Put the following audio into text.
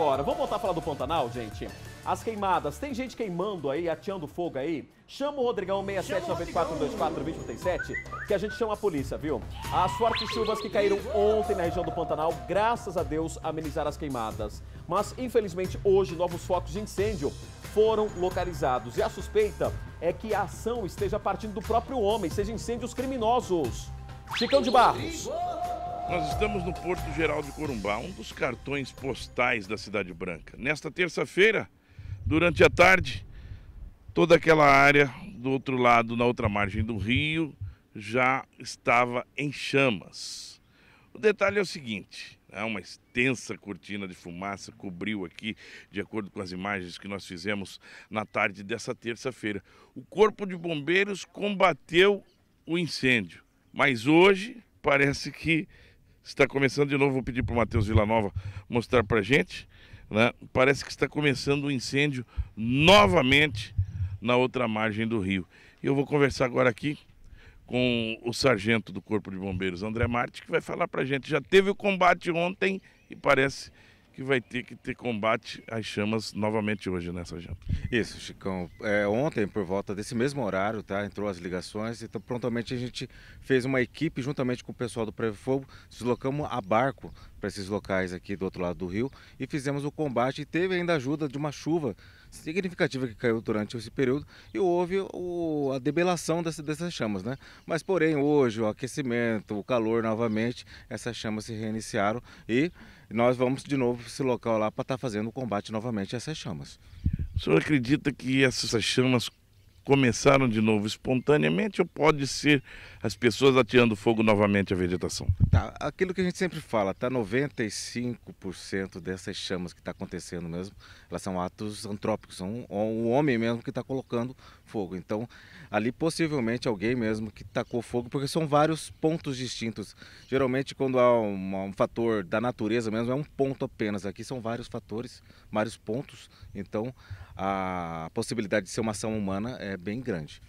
agora, vamos voltar a falar do Pantanal, gente? As queimadas, tem gente queimando aí, ateando fogo aí? Chama o Rodrigão 6794242037, que a gente chama a polícia, viu? As fortes chuvas que caíram ontem na região do Pantanal, graças a Deus, amenizaram as queimadas. Mas, infelizmente, hoje, novos focos de incêndio foram localizados. E a suspeita é que a ação esteja partindo do próprio homem, seja incêndios criminosos. Chicão de Barros nós estamos no Porto Geral de Corumbá, um dos cartões postais da Cidade Branca. Nesta terça-feira, durante a tarde, toda aquela área do outro lado, na outra margem do rio, já estava em chamas. O detalhe é o seguinte: é uma extensa cortina de fumaça cobriu aqui, de acordo com as imagens que nós fizemos na tarde dessa terça-feira. O Corpo de Bombeiros combateu o incêndio, mas hoje parece que Está começando de novo, vou pedir para o Matheus Villanova mostrar para a gente. Né? Parece que está começando um incêndio novamente na outra margem do rio. E eu vou conversar agora aqui com o sargento do Corpo de Bombeiros, André Martins, que vai falar para a gente. Já teve o combate ontem e parece que vai ter que ter combate às chamas novamente hoje, né, Sargento? Isso, Chicão. É, ontem, por volta desse mesmo horário, tá? Entrou as ligações, então prontamente a gente fez uma equipe juntamente com o pessoal do Prévio Fogo, deslocamos a barco para esses locais aqui do outro lado do rio e fizemos o combate e teve ainda ajuda de uma chuva significativa que caiu durante esse período e houve o, a debelação dessa, dessas chamas, né? Mas porém hoje o aquecimento, o calor novamente, essas chamas se reiniciaram e nós vamos de novo para esse local lá para estar tá fazendo o combate novamente a essas chamas. O senhor acredita que essas chamas começaram de novo espontaneamente ou pode ser as pessoas atirando fogo novamente à vegetação? Tá, aquilo que a gente sempre fala, tá 95% dessas chamas que está acontecendo mesmo, elas são atos antrópicos, são o homem mesmo que está colocando fogo. Então, ali possivelmente alguém mesmo que tacou fogo, porque são vários pontos distintos. Geralmente quando há um, um fator da natureza mesmo, é um ponto apenas. Aqui são vários fatores, vários pontos. Então, a possibilidade de ser uma ação humana é bem grande.